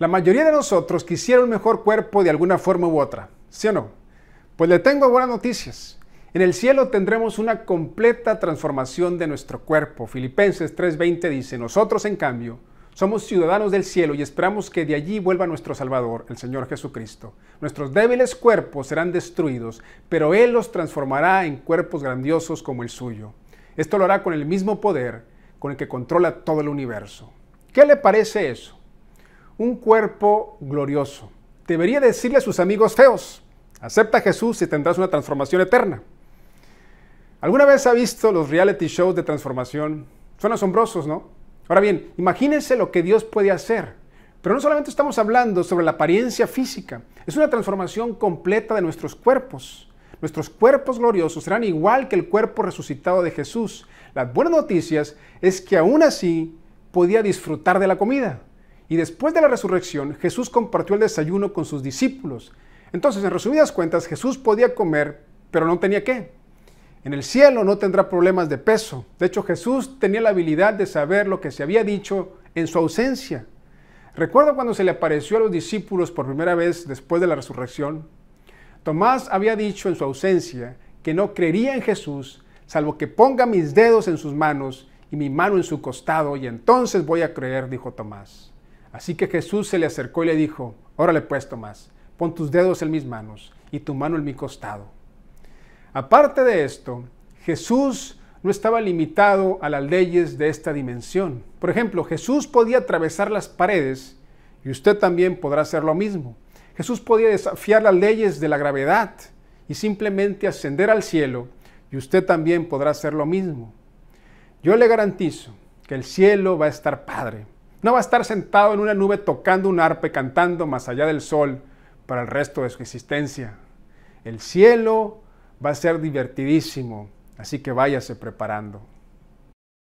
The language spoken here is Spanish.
La mayoría de nosotros quisiera un mejor cuerpo de alguna forma u otra, ¿sí o no? Pues le tengo buenas noticias. En el cielo tendremos una completa transformación de nuestro cuerpo. Filipenses 3:20 dice, nosotros en cambio somos ciudadanos del cielo y esperamos que de allí vuelva nuestro Salvador, el Señor Jesucristo. Nuestros débiles cuerpos serán destruidos, pero Él los transformará en cuerpos grandiosos como el suyo. Esto lo hará con el mismo poder con el que controla todo el universo. ¿Qué le parece eso? un cuerpo glorioso. Debería decirle a sus amigos feos, acepta a Jesús y tendrás una transformación eterna. ¿Alguna vez ha visto los reality shows de transformación? Son asombrosos, ¿no? Ahora bien, imagínense lo que Dios puede hacer. Pero no solamente estamos hablando sobre la apariencia física, es una transformación completa de nuestros cuerpos. Nuestros cuerpos gloriosos serán igual que el cuerpo resucitado de Jesús. Las buenas noticias es que aún así podía disfrutar de la comida y después de la resurrección Jesús compartió el desayuno con sus discípulos. Entonces, en resumidas cuentas, Jesús podía comer, pero no tenía qué. En el cielo no tendrá problemas de peso. De hecho, Jesús tenía la habilidad de saber lo que se había dicho en su ausencia. Recuerdo cuando se le apareció a los discípulos por primera vez después de la resurrección. Tomás había dicho en su ausencia que no creería en Jesús, salvo que ponga mis dedos en sus manos y mi mano en su costado, y entonces voy a creer, dijo Tomás. Así que Jesús se le acercó y le dijo, órale pues más, pon tus dedos en mis manos y tu mano en mi costado. Aparte de esto, Jesús no estaba limitado a las leyes de esta dimensión. Por ejemplo, Jesús podía atravesar las paredes y usted también podrá hacer lo mismo. Jesús podía desafiar las leyes de la gravedad y simplemente ascender al cielo y usted también podrá hacer lo mismo. Yo le garantizo que el cielo va a estar padre no va a estar sentado en una nube tocando un arpe, cantando más allá del sol para el resto de su existencia. El cielo va a ser divertidísimo, así que váyase preparando.